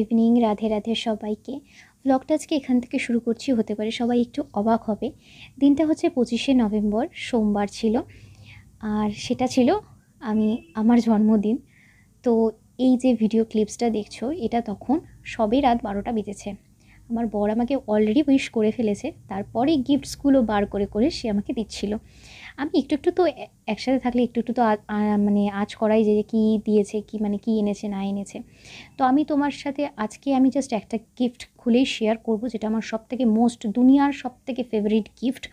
evening Radhe Radhe সবাইকে ব্লগটা আজকে এখান থেকে শুরু করছি হতে পারে সবাই একটু অবাক হবে দিনটা হচ্ছে পঁচিশে নভেম্বর সোমবার ছিল আর সেটা ছিল আমি আমার জন্মদিন তো এই যে ভিডিও ক্লিপসটা দেখছো এটা তখন সবে রাত বারোটা বেজেছে আমার বর আমাকে অলরেডি উইশ করে ফেলেছে তারপরে গিফটসগুলো বার করে করে সে আমাকে দিচ্ছিল আমি একটু একটু তো একসাথে থাকলে একটু একটু তো মানে আজ করাই যে কি দিয়েছে কি মানে কি এনেছে না এনেছে তো আমি তোমার সাথে আজকে আমি জাস্ট একটা গিফট খুলেই শেয়ার করব যেটা আমার সব থেকে মোস্ট দুনিয়ার সব থেকে ফেভারিট গিফট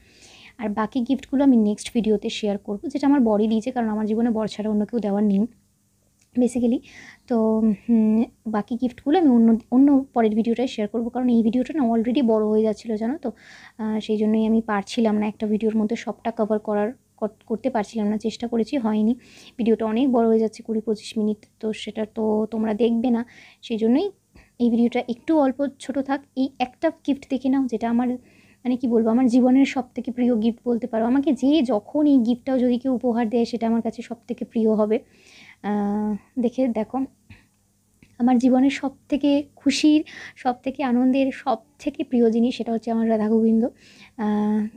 আর বাকি গিফটগুলো আমি নেক্সট ভিডিওতে শেয়ার করব যেটা আমার বরই দিয়েছে কারণ আমার জীবনে বর ছাড়া অন্য কেউ দেওয়ার নেই বেসিক্যালি তো বাকি গিফটগুলো আমি অন্য অন্য পরের ভিডিওটায় শেয়ার করবো কারণ এই ভিডিওটা না অলরেডি বড় হয়ে যাচ্ছিলো জানো তো সেই জন্যই আমি পারছিলাম না একটা ভিডিওর মধ্যে সবটা কভার করার করতে পারছিলাম না চেষ্টা করেছি হয়নি ভিডিওটা অনেক বড় হয়ে যাচ্ছে কুড়ি পঁচিশ মিনিট তো সেটা তো তোমরা দেখবে না সেই জন্যই এই ভিডিওটা একটু অল্প ছোট থাক এই একটা গিফট দেখে নাও যেটা আমার মানে কি বলবো আমার জীবনের সব থেকে প্রিয় গিফট বলতে পারো আমাকে যে যখন এই গিফটটাও যদি কেউ উপহার দেয় সেটা আমার কাছে সব থেকে প্রিয় হবে দেখে দেখো আমার জীবনের সব থেকে খুশির সব থেকে আনন্দের সব থেকে প্রিয় জিনিস সেটা হচ্ছে আমার রাধা গোবিন্দ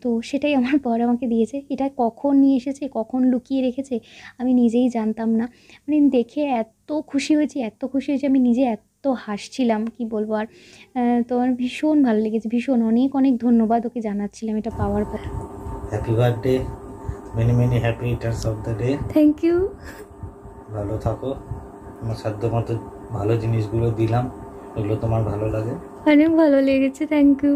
তো সেটাই আমার পর আমাকে দিয়েছে এটা কখন নিয়ে এসেছে কখন লুকিয়ে রেখেছে আমি নিজেই জানতাম না মানে দেখে এত খুশি হয়েছি এত খুশি হয়েছি আমি নিজে এত তো হাসছিলাম কি বলবো আর তো আমার ভীষণ ভালো লেগেছে ভীষণ অনেক অনেক ধন্যবাদ ওকে জানাচ্ছিলাম এটা পাওয়ার পর happy birthday many many happy returns of the day thank you ভালো থাকো আমার সাধ্য মতো ভালো জিনিসগুলো দিলাম ওগুলো তোমার ভালো লাগে অনেক ভালো লেগেছে থ্যাংক ইউ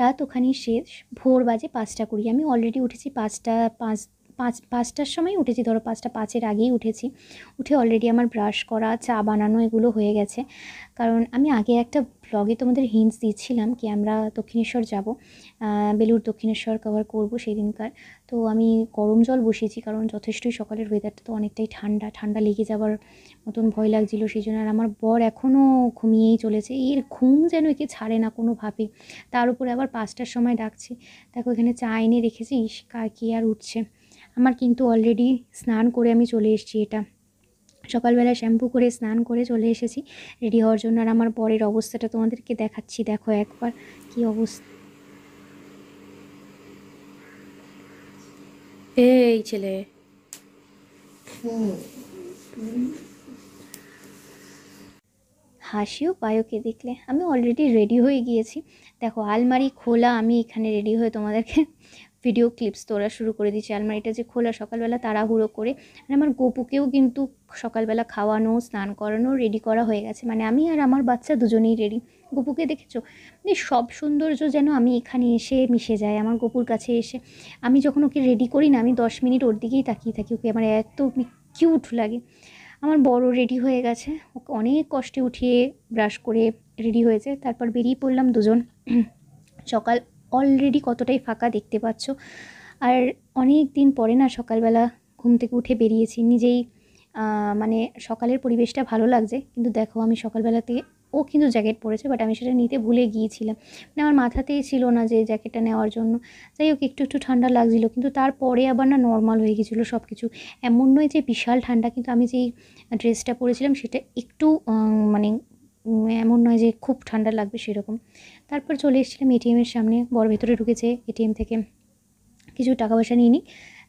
রাত ওখানেই শেষ ভোর বাজে পাঁচটা কুড়ি আমি অলরেডি উঠেছি পাঁচটা পাঁচ পাঁচ পাঁচটার সময় উঠেছি ধরো পাঁচটা পাঁচের আগেই উঠেছি উঠে অলরেডি আমার ব্রাশ করা চা বানানো এগুলো হয়ে গেছে কারণ আমি আগে একটা ব্লগে তোমাদের হিন্টস দিয়েছিলাম কি আমরা দক্ষিণেশ্বর যাব বেলুর দক্ষিণেশ্বর কভার করব সেই দিনকার তো আমি গরম জল বসিয়েছি কারণ যথেষ্টই সকালের ওয়েদারটা তো অনেকটাই ঠান্ডা ঠান্ডা লেগে যাওয়ার মতন ভয় লাগছিল সেই জন্য আর আমার বর এখনও ঘুমিয়েই চলেছে এর ঘুম যেন একে ছাড়ে না কোনোভাবেই তার উপরে আবার পাঁচটার সময় ডাকছি দেখো এখানে চা এনে রেখেছি কার কি আর উঠছে আমার কিন্তু অলরেডি স্নান করে আমি চলে এসেছি এটা সকালবেলা শ্যাম্পু করে স্নান করে চলে এসেছি রেডি হওয়ার জন্য আর আমার পরের অবস্থাটা তোমাদেরকে দেখাচ্ছি দেখো একবার কি অবস্থা এই ছেলে হাসিও পায়োকে দেখলে আমি অলরেডি রেডি হয়ে গিয়েছি দেখো আলমারি খোলা আমি এখানে রেডি হয়ে তোমাদেরকে ভিডিও ক্লিপস তোলা শুরু করে দিয়েছে আলমারিটা যে খোলা সকালবেলা তাড়াহুড়ো করে আর আমার গোপুকেও কিন্তু সকালবেলা খাওয়ানো স্নান করানো রেডি করা হয়ে গেছে মানে আমি আর আমার বাচ্চা দুজনেই রেডি গপুকে দেখেছো মানে সব সৌন্দর্য যেন আমি এখানে এসে মিশে যায় আমার গপুর কাছে এসে আমি যখন ওকে রেডি করি না আমি দশ মিনিট ওর দিকেই তাকিয়ে থাকি ওকে আমার এত কিউট লাগে আমার বড় রেডি হয়ে গেছে ওকে অনেক কষ্টে উঠিয়ে ব্রাশ করে রেডি হয়েছে তারপর বেরিয়ে পড়লাম দুজন সকাল অলরেডি কতটাই ফাঁকা দেখতে পাচ্ছ আর অনেক দিন পরে না সকালবেলা ঘুম থেকে উঠে বেরিয়েছি নিজেই মানে সকালের পরিবেশটা ভালো লাগছে কিন্তু দেখো আমি সকালবেলাতে ও কিন্তু জ্যাকেট পরেছে বাট আমি সেটা নিতে ভুলে গিয়েছিলাম মানে আমার মাথাতেই ছিল না যে জ্যাকেটটা নেওয়ার জন্য যাই হোক একটু একটু ঠান্ডা লাগছিলো কিন্তু তারপরে আবার না নর্মাল হয়ে গিয়েছিল সব কিছু এমন নয় যে বিশাল ঠান্ডা কিন্তু আমি যেই ড্রেসটা পরেছিলাম সেটা একটু মানে এমন নয় যে খুব ঠান্ডা লাগবে সেরকম তারপর চলে এসেছিলাম এটিএমের সামনে বড় ভেতরে ঢুকেছে এটিএম থেকে কিছু টাকা পয়সা নিয়ে নিই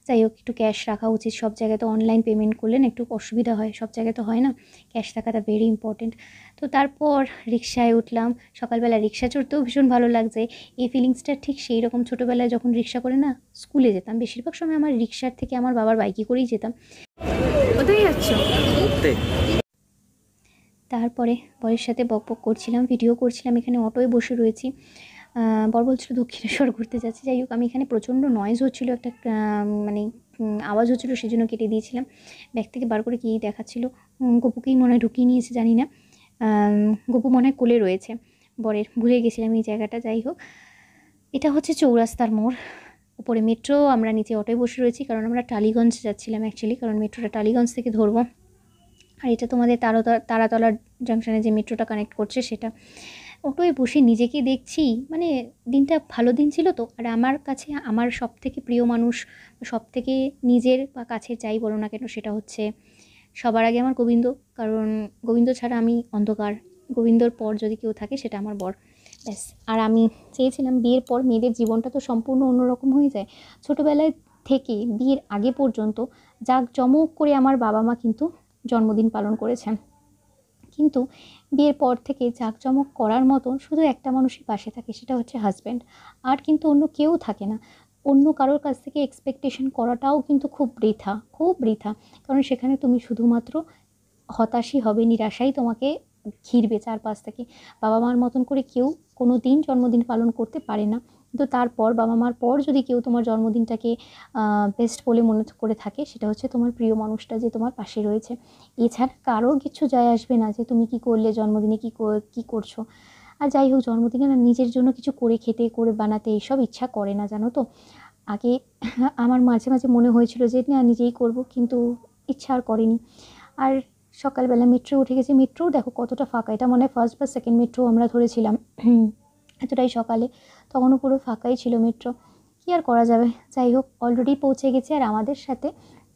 যাই হোক একটু ক্যাশ রাখা উচিত সব জায়গায় তো অনলাইন পেমেন্ট করলেন একটু অসুবিধা হয় সব জায়গায় তো হয় না ক্যাশ থাকাটা ভেরি ইম্পর্টেন্ট তো তারপর রিক্সায় উঠলাম সকালবেলা রিক্সা চড়তেও ভীষণ ভালো লাগছে এই ফিলিংসটা ঠিক সেই রকম ছোটোবেলায় যখন রিক্সা করে না স্কুলে যেতাম বেশিরভাগ সময় আমার রিক্সার থেকে আমার বাবার বাইকে করেই যেতাম কোথায় যাচ্ছ তারপরে বরের সাথে বকবক করছিলাম ভিডিও করছিলাম এখানে অটোয় বসে রয়েছি বর বলছিল দক্ষিণেশ্বর ঘুরতে যাচ্ছি যাই হোক আমি এখানে প্রচণ্ড নয়েজ হচ্ছিলো একটা মানে আওয়াজ হচ্ছিলো সেই জন্য কেটে দিয়েছিলাম ব্যাগ থেকে বার করে কী দেখাচ্ছিলো গপুকেই মনে হয় ঢুকিয়ে নিয়েছে জানি না গপু মনে হয় কোলে রয়েছে বরের ভুলে গেছিলাম এই জায়গাটা যাই হোক এটা হচ্ছে চৌরাস্তার মোড় উপরে মেট্রো আমরা নিচে অটোয় বসে রয়েছি কারণ আমরা টালিগঞ্জ যাচ্ছিলাম অ্যাকচুয়ালি কারণ মেট্রোটা টালিগঞ্জ থেকে ধরবো আর এটা তোমাদের তারা তারাতলার জাংশনে যে মেট্রোটা কানেক্ট করছে সেটা ওটাই বসে নিজেকে দেখছি মানে দিনটা ভালো দিন ছিল তো আর আমার কাছে আমার সব থেকে প্রিয় মানুষ সব থেকে নিজের বা কাছে যাই বলো না কেন সেটা হচ্ছে সবার আগে আমার গোবিন্দ কারণ গোবিন্দ ছাড়া আমি অন্ধকার গোবিন্দর পর যদি কেউ থাকে সেটা আমার বর ব্যাস আর আমি চেয়েছিলাম বিয়ের পর মেয়েদের জীবনটা তো সম্পূর্ণ অন্যরকম হয়ে যায় ছোটোবেলায় থেকে বিয়ের আগে পর্যন্ত জমক করে আমার বাবা মা কিন্তু জন্মদিন পালন করেছেন কিন্তু বিয়ের পর থেকে জাঁকজমক করার মতন শুধু একটা মানুষই পাশে থাকে সেটা হচ্ছে হাজব্যান্ড আর কিন্তু অন্য কেউ থাকে না অন্য কারোর কাছ থেকে এক্সপেকটেশন করাটাও কিন্তু খুব বৃথা খুব বৃথা কারণ সেখানে তুমি শুধুমাত্র হতাশই হবে নিরাশাই তোমাকে ঘিরবে চারপাশ থেকে বাবা মার মতন করে কেউ কোনো দিন জন্মদিন পালন করতে পারে না কিন্তু তারপর বাবা মার পর যদি কেউ তোমার জন্মদিনটাকে বেস্ট বলে মনে করে থাকে সেটা হচ্ছে তোমার প্রিয় মানুষটা যে তোমার পাশে রয়েছে এছাড়া কারো কিছু যায় আসবে না যে তুমি কি করলে জন্মদিনে কী কী করছো আর যাই হোক জন্মদিনে না নিজের জন্য কিছু করে খেতে করে বানাতে এইসব ইচ্ছা করে না জানো তো আগে আমার মাঝে মাঝে মনে হয়েছিল যে না নিজেই করব কিন্তু ইচ্ছা আর করেনি আর সকালবেলা মেট্রো উঠে গেছে মেট্রো দেখো কতটা ফাঁকা এটা মনে হয় ফার্স্ট বা সেকেন্ড মেট্রো আমরা ধরেছিলাম এতটাই সকালে তখনও পুরো ফাঁকাই ছিল মেট্রো কী আর করা যাবে যাই হোক অলরেডি পৌঁছে গেছি আর আমাদের সাথে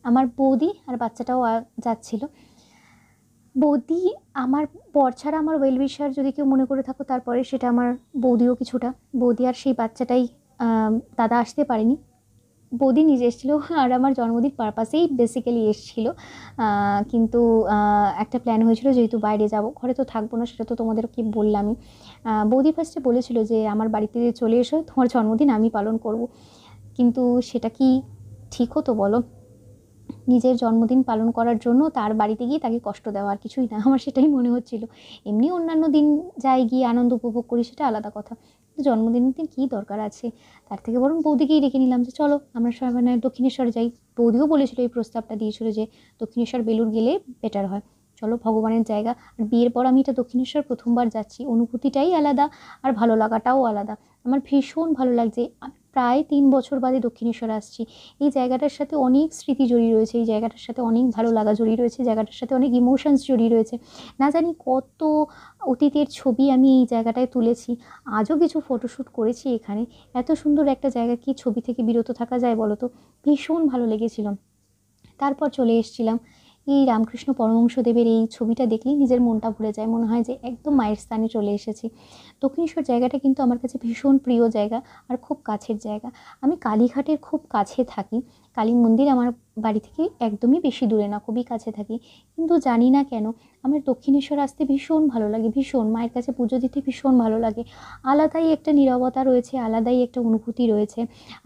আমার বৌদি আর বাচ্চাটাও যাচ্ছিল বৌদি আমার বর ছাড়া আমার ওয়েল উইশার যদি কেউ মনে করে থাকো তারপরে সেটা আমার বৌদিও কিছুটা বৌদি আর সেই বাচ্চাটাই দাদা আসতে পারেনি বৌদি নিজে এসেছিলো আর আমার জন্মদিন পারপাসেই বেসিক্যালি এসেছিলো কিন্তু একটা প্ল্যান হয়েছিল যেহেতু বাইরে যাব ঘরে তো থাকবো না সেটা তো তোমাদের কি বললামই বৌদি ফার্স্টে বলেছিল যে আমার বাড়িতে চলে এসো তোমার জন্মদিন আমি পালন করব কিন্তু সেটা কি ঠিক হতো বলো নিজের জন্মদিন পালন করার জন্য তার বাড়িতে গিয়ে তাকে কষ্ট দেওয়া আর কিছুই না আমার সেটাই মনে হচ্ছিল এমনি অন্যান্য দিন যাই গিয়ে আনন্দ উপভোগ করি সেটা আলাদা কথা জন্মদিনের দিন কী দরকার আছে তার থেকে বরং বৌদিকেই ডেকে নিলাম যে চলো আমরা সবাই মানে দক্ষিণেশ্বরে যাই বৌদিও বলেছিল এই প্রস্তাবটা দিয়েছিল যে দক্ষিণেশ্বর বেলুর গেলে বেটার হয় চলো ভগবানের জায়গা আর বিয়ের পর আমি এটা দক্ষিণেশ্বর প্রথমবার যাচ্ছি অনুভূতিটাই আলাদা আর ভালো লাগাটাও আলাদা আমার ভীষণ ভালো লাগছে প্রায় তিন বছর বাদে দক্ষিণেশ্বর আসছি এই জায়গাটার সাথে অনেক স্মৃতি জড়িয়ে রয়েছে এই জায়গাটার সাথে অনেক ভালো লাগা জড়িয়ে রয়েছে জায়গাটার সাথে অনেক ইমোশনস জড়িয়ে রয়েছে না জানি কত অতীতের ছবি আমি এই জায়গাটায় তুলেছি আজও কিছু ফটোশ্যুট করেছি এখানে এত সুন্দর একটা জায়গা কি ছবি থেকে বিরত থাকা যায় বলো তো ভীষণ ভালো লেগেছিল তারপর চলে এসেছিলাম এই রামকৃষ্ণ পরমংশদেবের এই ছবিটা দেখলেই নিজের মনটা ভরে যায় মনে হয় যে একদম মায়ের স্থানে চলে এসেছি দক্ষিণেশ্বর জায়গাটা কিন্তু আমার কাছে ভীষণ প্রিয় জায়গা আর খুব কাছের জায়গা আমি কালীঘাটের খুব কাছে থাকি কালী মন্দির আমার বাড়ি থেকে একদমই বেশি দূরে না খুবই কাছে থাকি কিন্তু জানি না কেন আমার দক্ষিণেশ্বর আসতে ভীষণ ভালো লাগে ভীষণ মায়ের কাছে পুজো দিতে ভীষণ ভালো লাগে আলাদাই একটা নিরবতা রয়েছে আলাদাই একটা অনুভূতি রয়েছে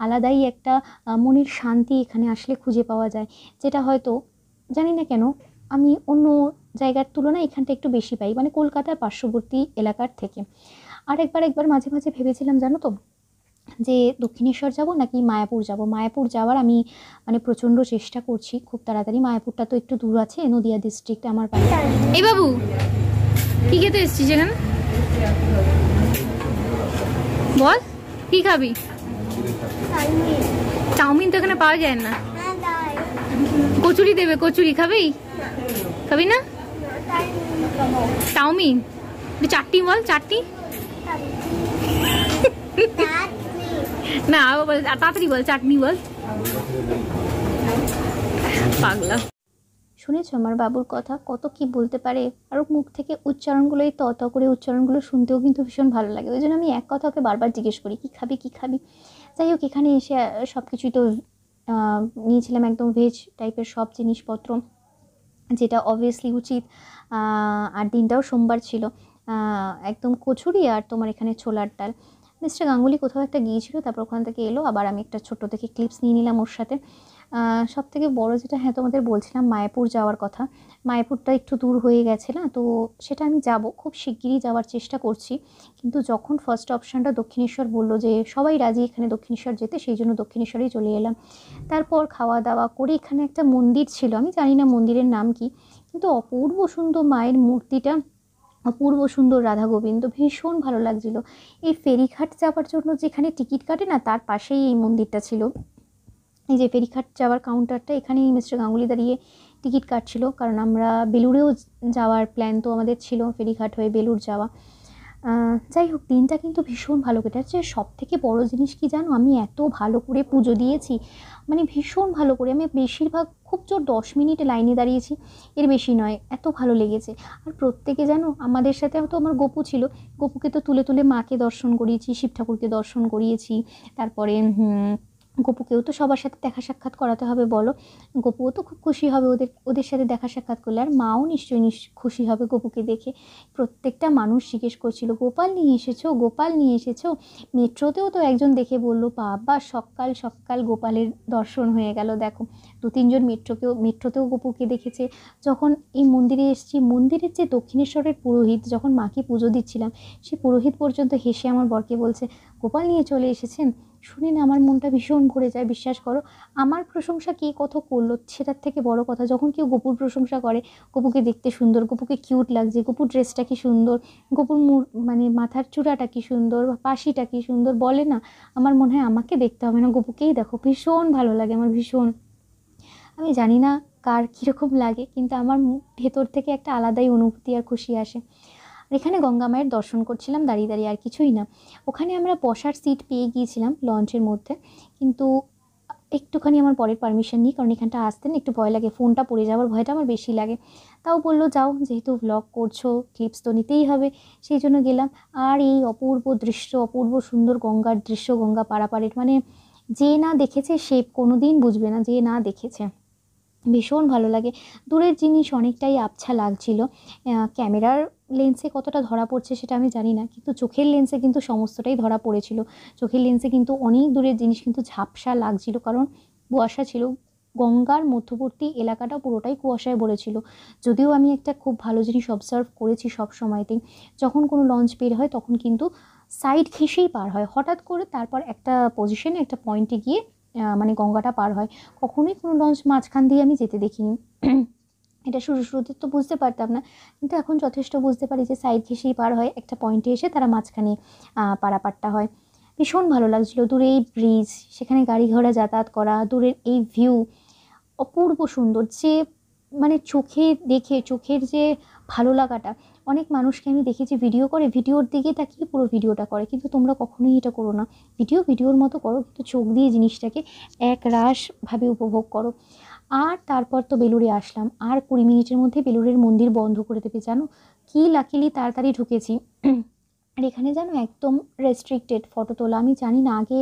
আলাদাই একটা মনের শান্তি এখানে আসলে খুঁজে পাওয়া যায় যেটা হয়তো জানি না কেন আমি অন্য জায়গার তুলনায় এখানটা একটু বেশি পাই মানে কলকাতার পার্শ্ববর্তী এলাকার থেকে আর একবার একবার মাঝে মাঝে ভেবেছিলাম জানো তো যে দক্ষিণেশ্বর যাব নাকি মায়াপুর যাব মায়াপুর যাওয়ার আমি মানে প্রচণ্ড চেষ্টা করছি খুব তাড়াতাড়ি মায়াপুরটা তো একটু দূর আছে নদিয়া ডিস্ট্রিক্ট আমার বাড়ি এই বাবু কি খেতে এসছিস এখানে বল কি খাবি চাউমিন তো এখানে পাওয়া যায় না কচুরি দেবে কচুরি খাবি খাবি না চাউমিন চারটি বল চারটি না তাড়াতাড়ি বল চাটনি বল পাগলা শুনেছ আমার বাবুর কথা কত কি বলতে পারে আর মুখ থেকে উচ্চারণগুলো এই তত করে উচ্চারণগুলো শুনতেও কিন্তু ভীষণ ভালো লাগে ওই জন্য আমি এক কথাকে বারবার জিজ্ঞেস করি কী খাবি কী খাবি যাই হোক এখানে এসে সব কিছুই তো নিয়েছিলাম একদম ভেজ টাইপের সব জিনিসপত্র যেটা অবভিয়াসলি উচিত আর দিনটাও সোমবার ছিল একদম কচুরি আর তোমার এখানে ছোলার ডাল মিস্টার গাঙ্গুলি কোথাও একটা গিয়েছিল তারপর ওখান থেকে এলো আবার আমি একটা ছোট্ট থেকে ক্লিপস নিয়ে নিলাম ওর সাথে সব থেকে বড় যেটা হ্যাঁ তোমাদের বলছিলাম মায়াপুর যাওয়ার কথা মায়াপুরটা একটু দূর হয়ে গেছে না তো সেটা আমি যাব খুব শিগগিরই যাওয়ার চেষ্টা করছি কিন্তু যখন ফার্স্ট অপশানটা দক্ষিণেশ্বর বললো যে সবাই রাজি এখানে দক্ষিণেশ্বর যেতে সেই জন্য দক্ষিণেশ্বরেই চলে এলাম তারপর খাওয়া দাওয়া করে এখানে একটা মন্দির ছিল আমি জানি না মন্দিরের নাম কি কিন্তু অপূর্ব সুন্দর মায়ের মূর্তিটা অপূর্ব সুন্দর রাধা গোবিন্দ ভীষণ ভালো লাগছিল এই ফেরিঘাট যাওয়ার জন্য যেখানে টিকিট কাটে না তার পাশেই এই মন্দিরটা ছিল এই যে ফেরিঘাট যাওয়ার কাউন্টারটা এখানেই মিস্টার গাঙ্গুলি দাঁড়িয়ে টিকিট কাটছিল কারণ আমরা বেলুরেও যাওয়ার প্ল্যান তো আমাদের ছিল ফেরিঘাট হয়ে বেলুর যাওয়া যাই হোক দিনটা কিন্তু ভীষণ ভালো কেটেছে সব থেকে বড় জিনিস কি জানো আমি এত ভালো করে পুজো দিয়েছি মানে ভীষণ ভালো করে আমি বেশিরভাগ খুব জোর দশ মিনিট লাইনে দাঁড়িয়েছি এর বেশি নয় এত ভালো লেগেছে আর প্রত্যেকে জানো আমাদের সাথে হয়তো আমার গপু ছিল গপুকে তো তুলে তুলে মাকে দর্শন করিয়েছি শিব ঠাকুরকে দর্শন করিয়েছি তারপরে গপুকেও তো সবার সাথে দেখা সাক্ষাৎ করাতে হবে বলো গপুও তো খুব খুশি হবে ওদের ওদের সাথে দেখা সাক্ষাৎ করলে আর মাও নিশ্চয়ই খুশি হবে গপুকে দেখে প্রত্যেকটা মানুষ জিজ্ঞেস করছিল গোপাল নিয়ে এসেছো গোপাল নিয়ে এসেছো মেট্রোতেও তো একজন দেখে বলল বাবা সকাল সকাল গোপালের দর্শন হয়ে গেল দেখো দু তিনজন মেট্রোকেও মেট্রোতেও গপুকে দেখেছে যখন এই মন্দিরে এসেছি মন্দিরের যে দক্ষিণেশ্বরের পুরোহিত যখন মাকে পুজো দিচ্ছিলাম সে পুরোহিত পর্যন্ত হেসে আমার বরকে বলছে গোপাল নিয়ে চলে এসেছেন শুনে না আমার মনটা ভীষণ ঘুরে যায় বিশ্বাস করো আমার প্রশংসা কে কত করলো সেটার থেকে বড় কথা যখন কেউ গপুর প্রশংসা করে গপুকে দেখতে সুন্দর গপুকে কিউট লাগছে গপুর ড্রেসটা কি সুন্দর গপুর মানে মাথার চূড়াটা কি সুন্দর বা পাশিটা কি সুন্দর বলে না আমার মনে হয় আমাকে দেখতে হবে না গপুকেই দেখো ভীষণ ভালো লাগে আমার ভীষণ আমি জানি না কার কীরকম লাগে কিন্তু আমার ভেতর থেকে একটা আলাদাই অনুভূতি আর খুশি আসে এখানে গঙ্গা মায়ের দর্শন করছিলাম দাঁড়িয়ে দাঁড়িয়ে আর কিছুই না ওখানে আমরা বসার সিট পেয়ে গিয়েছিলাম লঞ্চের মধ্যে কিন্তু একটুখানি আমার পরের পারমিশন নিই কারণ এখানটা আসতে না একটু ভয় লাগে ফোনটা পড়ে যাওয়ার ভয়টা আমার বেশি লাগে তাও বললো যাও যেহেতু ভ্লগ করছো ক্লিপস তো নিতেই হবে সেই জন্য গেলাম আর এই অপূর্ব দৃশ্য অপূর্ব সুন্দর গঙ্গার দৃশ্য গঙ্গা পাড়াপাড়ির মানে যে না দেখেছে সে কোনো দিন বুঝবে না যে না দেখেছে ভীষণ ভালো লাগে দূরের জিনিস অনেকটাই আবছা লাগছিল ক্যামেরার লেন্সে কতটা ধরা পড়ছে সেটা আমি জানি না কিন্তু চোখের লেন্সে কিন্তু সমস্তটাই ধরা পড়েছিল চোখের লেন্সে কিন্তু অনেক দূরের জিনিস কিন্তু ঝাপসা লাগছিল কারণ কুয়াশা ছিল গঙ্গার মধ্যবর্তী এলাকাটা পুরোটাই কুয়াশায় বলেছিল যদিও আমি একটা খুব ভালো জিনিস অবজার্ভ করেছি সব সময়তেই যখন কোনো লঞ্চ বের হয় তখন কিন্তু সাইড ঘেঁষেই পার হয় হঠাৎ করে তারপর একটা পজিশনে একটা পয়েন্টে গিয়ে মানে গঙ্গাটা পার হয় কখনোই কোনো লঞ্চ মাঝখান দিয়ে আমি যেতে দেখিনি এটা শুরু শুরুতে তো বুঝতে পারতাম না কিন্তু এখন যথেষ্ট বুঝতে পারি যে সাইড ঘেসেই পার হয় একটা পয়েন্টে এসে তারা মাঝখানে পারাপারটা হয় ভীষণ ভালো লাগছিলো দূরে এই ব্রিজ সেখানে গাড়ি ঘোড়া যাতায়াত করা দূরের এই ভিউ অপূর্ব সুন্দর যে মানে চোখে দেখে চোখের যে ভালো লাগাটা অনেক মানুষকে আমি দেখেছি ভিডিও করে ভিডিওর দিকে তাকিয়ে পুরো ভিডিওটা করে কিন্তু তোমরা কখনোই এটা করো না ভিডিও ভিডিওর মতো করো কিন্তু চোখ দিয়ে জিনিসটাকে এক রাশভাবে উপভোগ করো আর তারপর তো বেলুড়ে আসলাম আর কুড়ি মিনিটের মধ্যে বেলুড়ের মন্দির বন্ধ করে দেবে জানো কি লাকিলি তাড়াতাড়ি ঢুকেছি আর এখানে জানো একদম রেস্ট্রিক্টেড ফটো তোলা আমি জানি না আগে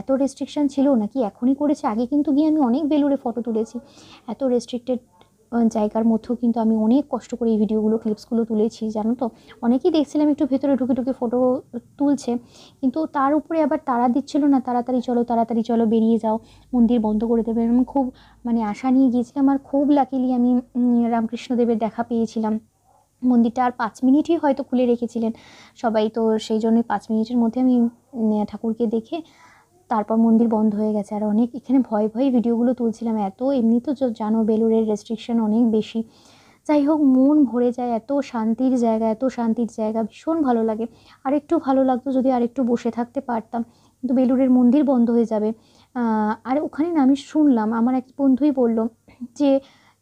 এত রেস্ট্রিকশান ছিল নাকি এখনই করেছে আগে কিন্তু গিয়ে আমি অনেক বেলুড়ে ফটো তুলেছি এত রেস্ট্রিক্টেড জায়গার মধ্যেও কিন্তু আমি অনেক কষ্ট করে এই ভিডিওগুলো ক্লিপসগুলো তুলেছি জানো তো অনেকেই দেখছিলাম একটু ভেতরে ঢুকে ঢুকে ফটো তুলছে কিন্তু তার উপরে আবার তারা দিচ্ছিল না তাড়াতাড়ি চলো তাড়াতাড়ি চলো বেরিয়ে যাও মন্দির বন্ধ করে দেবে আমি খুব মানে আশা নিয়ে গিয়েছিলাম আর খুব লাকিলি আমি রামকৃষ্ণদেবের দেখা পেয়েছিলাম মন্দিরটা আর পাঁচ মিনিটই হয়তো খুলে রেখেছিলেন সবাই তো সেই জন্যই পাঁচ মিনিটের মধ্যে আমি ঠাকুরকে দেখে তারপর মন্দির বন্ধ হয়ে গেছে আর অনেক এখানে ভয় ভয়ে ভিডিওগুলো তুলছিলাম এত এমনি তো জানো বেলুরের রেস্ট্রিকশন অনেক বেশি যাই হোক মন ভরে যায় এত শান্তির জায়গা এত শান্তির জায়গা ভীষণ ভালো লাগে আর একটু ভালো লাগতো যদি আর একটু বসে থাকতে পারতাম কিন্তু বেলুরের মন্দির বন্ধ হয়ে যাবে আর ওখানে না আমি শুনলাম আমার এক বন্ধুই বলল যে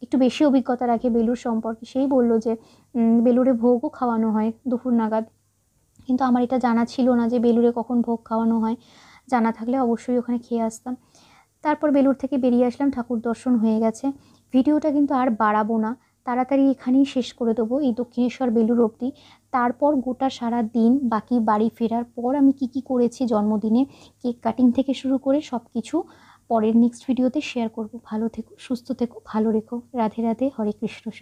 একটু বেশি অভিজ্ঞতা রাখে বেলুর সম্পর্কে সেই বলল যে বেলুরে ভোগও খাওয়ানো হয় দুপুর নাগাদ কিন্তু আমার এটা জানা ছিল না যে বেলুরে কখন ভোগ খাওয়ানো হয় জানা থাকলে অবশ্যই ওখানে খেয়ে আসতাম তারপর বেলুর থেকে বেরিয়ে আসলাম ঠাকুর দর্শন হয়ে গেছে ভিডিওটা কিন্তু আর বাড়াবো না তাড়াতাড়ি এখানেই শেষ করে দেবো এই দক্ষিণেশ্বর বেলুর অবধি তারপর গোটা সারা দিন বাকি বাড়ি ফেরার পর আমি কি কি করেছি জন্মদিনে কেক কাটিং থেকে শুরু করে সব কিছু পরের নেক্সট ভিডিওতে শেয়ার করব ভালো থেকো সুস্থ থেকো ভালো রেখো রাধে রাধে হরে কৃষ্ণ সব